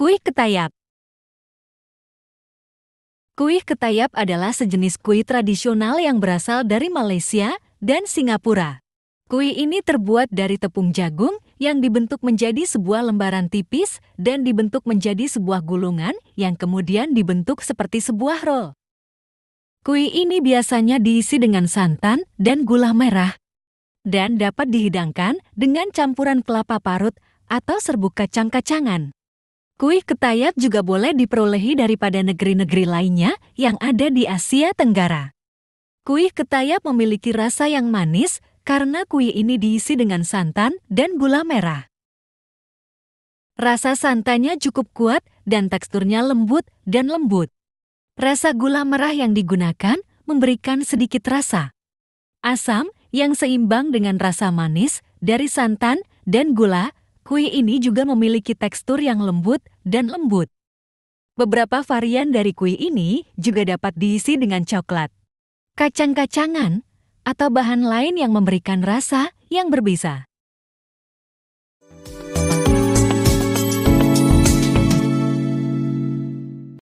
Kuih ketayap Kuih ketayap adalah sejenis kuih tradisional yang berasal dari Malaysia dan Singapura. Kuih ini terbuat dari tepung jagung yang dibentuk menjadi sebuah lembaran tipis dan dibentuk menjadi sebuah gulungan yang kemudian dibentuk seperti sebuah roll. Kuih ini biasanya diisi dengan santan dan gula merah dan dapat dihidangkan dengan campuran kelapa parut atau serbuk kacang-kacangan. Kuih ketayat juga boleh diperolehi daripada negeri-negeri lainnya yang ada di Asia Tenggara. Kuih ketayap memiliki rasa yang manis karena kuih ini diisi dengan santan dan gula merah. Rasa santannya cukup kuat dan teksturnya lembut dan lembut. Rasa gula merah yang digunakan memberikan sedikit rasa. Asam yang seimbang dengan rasa manis dari santan dan gula Kue ini juga memiliki tekstur yang lembut dan lembut. Beberapa varian dari kue ini juga dapat diisi dengan coklat, kacang-kacangan, atau bahan lain yang memberikan rasa yang berbisa.